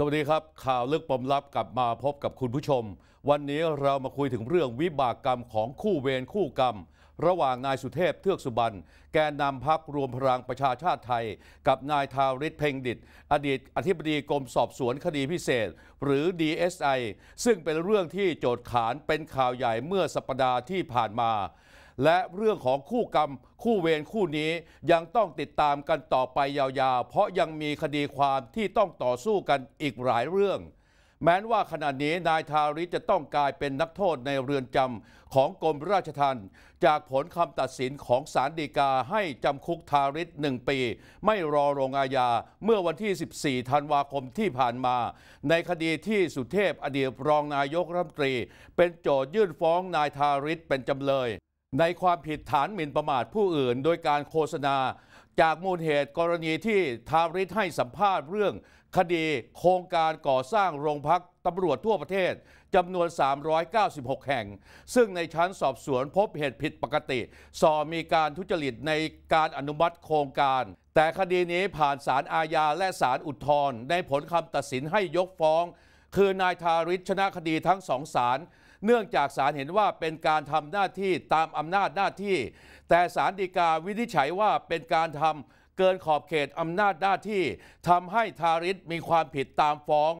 สวัสดีครับ ข่าวลึกปมลับกลับมาพบกับคุณผู้ชม วันนี้เรามาคุยถึงเรื่องวิบากกรรมของคู่เวรคู่กรรม ระหว่างนายสุเทพเทือกสุบรรณแกนนำพักรวมพลังประชาชาติไทย กับนายทาริศเพ่งดิต อดีตอธิบดีกรมสอบสวนคดีพิเศษ หรือ DSI ซึ่งเป็นเรื่องที่โจทย์ขานเป็นข่าวใหญ่เมื่อสัปดาห์ที่ผ่านมาและเรื่องของคู่กรรมคู่เวรคู่นี้ยังต้องติดตามกันต่อไปยาวๆ เพราะยังมีคดีความที่ต้องต่อสู้กันอีกหลายเรื่อง แม้นว่าขณะนี้นายทาริจะต้องกลายเป็นนักโทษในเรือนจำของกรมราชทัณฑ์จากผลคำตัดสินของศาลฎีกาให้จำคุกทาริศหนึ่งปี ไม่รอลงอาญาเมื่อวันที่ 14 ธันวาคมที่ผ่านมา ในคดีที่สุเทพอดีตรองนายกรัฐมนตรี เป็นโจทยื่นฟ้องนายทาริศเป็นจำเลยในความผิดฐานหมิ่นประมาทผู้อื่นโดยการโฆษณา จากมูลเหตุกรณีที่ทาริศให้สัมภาษณ์เรื่อง คดีโครงการก่อสร้างโรงพักตำรวจทั่วประเทศ จำนวน 396 แห่ง ซึ่งในชั้นสอบสวนพบเหตุผิดปกติ สอมีการทุจริตในการอนุมัติโครงการ แต่คดีนี้ผ่านศาลอาญาและศาลอุทธรณ์ในผลคำตัดสินให้ยกฟ้อง คือนายทาริศชนะคดีทั้งสองศาลเนื่องจากศาลเห็นว่าเป็นการทำหน้าที่ตามอำนาจหน้าที่ แต่ศาลฎีกาวินิจฉัยว่าเป็นการทำเกินขอบเขตอำนาจหน้าที่ทำให้ทาริสมีความผิดตามฟ้อง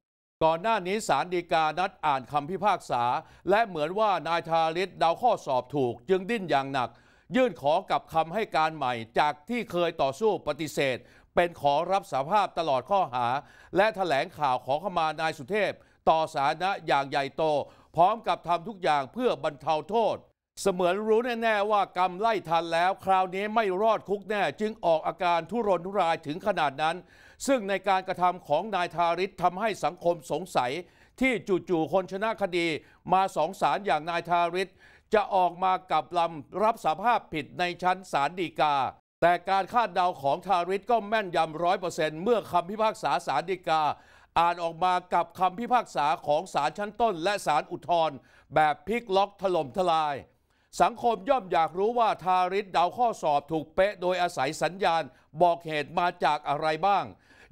ก่อนหน้านี้ศาลฎีกานัดอ่านคำพิพากษา และเหมือนว่านายทาริสเดาข้อสอบถูกจึงดิ้นอย่างหนัก ยื่นขอกับคำให้การใหม่จากที่เคยต่อสู้ปฏิเสธ เป็นขอรับสาภาพตลอดข้อหา และแถลงข่าวขอขมานายสุเทพ ต่อสาระอย่างใหญ่โตร้อมกับทำทุกอย่างเพื่อบรรเทาโทษ เสมือนรู้แน่ๆว่ากรรมไล่ทันแล้วคราวนี้ไม่รอดคุกแน่จึงออกอาการทุรนทุรายถึงขนาดนั้น ซึ่งในการกระทำของนายทาริศทำให้สังคมสงสัยที่จู่ๆคนชนะคดีมาสองศาลอย่างนายทาริศจะออกมากับลำรับสาภาพผิดในชั้นศาลฎีกา แต่การคาดเดาของทาริศก็แม่นยำร้อยเปอร์เซ็นต์เมื่อคำพิพากษาศาลฎีกาอ่านออกมากับคำพิพากษาของศาลชั้นต้น และศาลอุทธรณ์แบบพลิกล็อกถล่มทลาย สังคมย่อมอยากรู้ว่า ทาริสเดาข้อสอบถูกเป๊ะโดยอาศัยสัญญาณ บอกเหตุมาจากอะไรบ้าง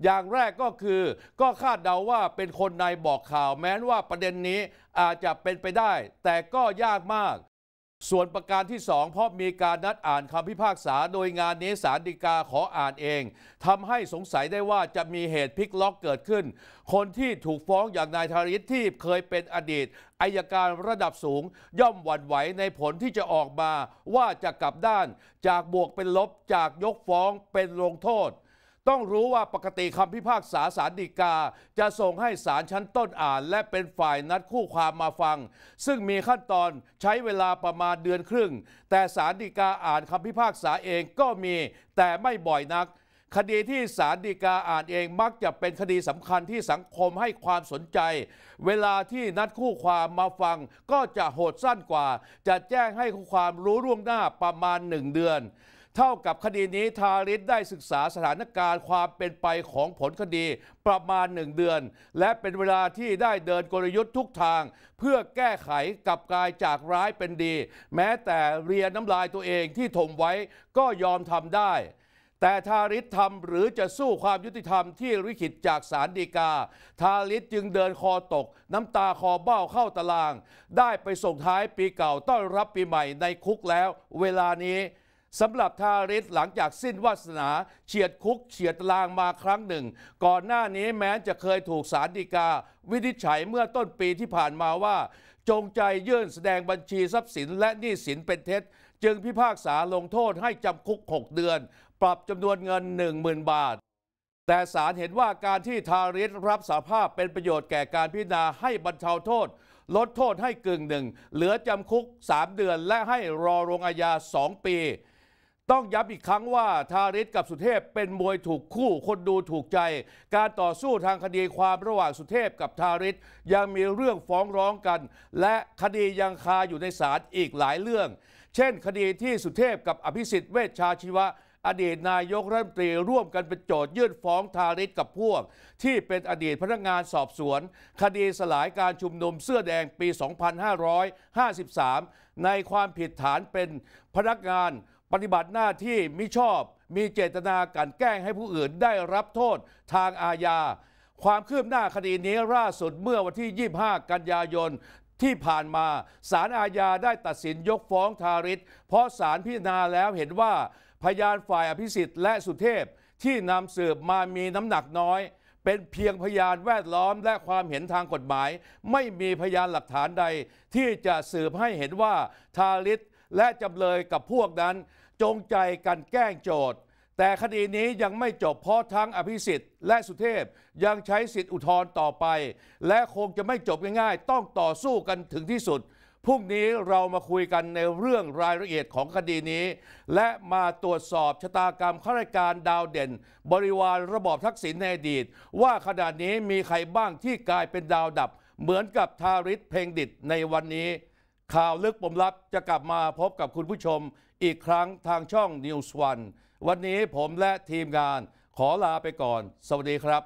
อย่างแรกก็คือ ก็คาดเดาว่าเป็นคนในบอกข่าวแม้ว่าประเด็นนี้อาจจะเป็นไปได้ แต่ก็ยากมากส่วนประการที่ 2 เพราะมีการนัดอ่านคำพิพากษาโดยงานนี้สารดีกาขออ่านเองทำให้สงสัยได้ว่าจะมีเหตุพลิกล็อกเกิดขึ้น คนที่ถูกฟ้องอย่างนายธาริศที่เคยเป็นอดีตอายการระดับสูงย่อมหวั่นไหวในผลที่จะออกมาว่าจะกลับด้าน จากบวกเป็นลบจากยกฟ้องเป็นลงโทษต้องรู้ว่าปกติคำพิพากษาสารดีกาจะส่งให้สารชั้นต้นอ่าน และเป็นฝ่ายนัดคู่ความมาฟัง ซึ่งมีขั้นตอนใช้เวลาประมาณเดือนครึ่ง แต่สารดีกาอ่านคำพิพากษาเองก็มีแต่ไม่บ่อยนัก คดีที่สารดีกาอ่านเองมักจะเป็นคดีสำคัญที่สังคมให้ความสนใจ เวลาที่นัดคู่ความมาฟังก็จะโหดสั้นกว่า จะแจ้งให้คู่ความรู้ล่วงหน้าประมาณหนึ่งเดือนเท่ากับคดีนี้ทาริสได้ศึกษาสถานการณ์ความเป็นไปของผลคดีประมาณหนึ่งเดือน และเป็นเวลาที่ได้เดินกลยุทธ์ทุกทาง เพื่อแก้ไขกับกายจากร้ายเป็นดี แม้แต่เรียนน้ำลายตัวเองที่ถมไว้ก็ยอมทำได้ แต่ทาริศทำหรือจะสู้ความยุติธรรมที่ริขิตจากสารดีกา ทาริศจึงเดินคอตกน้ำตาคอเบ้าเข้าตาราง ได้ไปส่งท้ายปีเก่าต้อนรับปีใหม่ในคุกแล้ว เวลานี้สำหรับทาริสหลังจากสิ้นวาสนาเฉียดคุกเฉียดลางมาครั้งหนึ่ง ก่อนหน้านี้แม้จะเคยถูกสารดีกาวินิจฉัยเมื่อต้นปีที่ผ่านมาว่า จงใจยื่นแสดงบัญชีทรัพย์สินและหนี้สินเป็นเท็จ จึงพิพากษาลงโทษให้จำคุก 6 เดือน ปรับจำนวนเงิน 10,000บาท แต่ศาลเห็นว่าการที่ทาริสรับสาภาพเป็นประโยชน์แก่การพิจารณาให้บรรเทาโทษ ลดโทษให้กึ่งหนึ่ง เหลือจำคุก 3 เดือน และให้รอลงอาญา2ปีต้องย้ำอีกครั้งว่าทาริสกับสุเทพเป็นมวยถูกคู่คนดูถูกใจ การต่อสู้ทางคดีความระหว่างสุเทพกับทาริสยังมีเรื่องฟ้องร้องกัน และคดียังคาอยู่ในศาลอีกหลายเรื่อง เช่น คดีที่สุเทพ กับอภิสิทธิ์เวชชาชีวะ อดีตนายกรัฐมนตรีร่วมกันเป็นโจทยื่นฟ้องทาริสกับพวก ที่เป็นอดีตพนักงานสอบสวน คดีสลายการชุมนุมเสื้อแดงปี 2553 ในความผิดฐานเป็นพนักงานปฏิบัติหน้าที่มิชอบมีเจตนาการแกล้งให้ผู้อื่นได้รับโทษทางอาญา ความคืบหน้าคดีนี้ล่าสุด เมื่อวันที่ 25 กันยายนที่ผ่านมาศาลอาญาได้ตัดสินยกฟ้องทาริศเพราะศาลพิจารณาแล้วเห็นว่า พยานฝ่ายอภิสิทธิ์และสุเทพที่นำสืบมามีน้ำหนักน้อย เป็นเพียงพยานแวดล้อมและความเห็นทางกฎหมาย ไม่มีพยานหลักฐานใดที่จะสืบให้เห็นว่าทาริศและจำเลยกับพวกนั้นจงใจกันแกล้งโจทย์ แต่คดีนี้ยังไม่จบเพราะทั้งอภิสิทธิ์และสุเทพยังใช้สิทธิอุทธรณ์ต่อไป และคงจะไม่จบง่ายๆ ต้องต่อสู้กันถึงที่สุดพรุ่งนี้เรามาคุยกันในเรื่องรายละเอียดของคดีนี้ และมาตรวจสอบชะตากรรมข้าราชการดาวเด่น บริวารระบอบทักษิณในอดีต ว่าขณะนี้มีใครบ้างที่กลายเป็นดาวดับ เหมือนกับทาริศเพลงดิดในวันนี้ข่าวลึกปมลับจะกลับมาพบกับคุณผู้ชมอีกครั้งทางช่อง News One วันนี้ผมและทีมงานขอลาไปก่อนสวัสดีครับ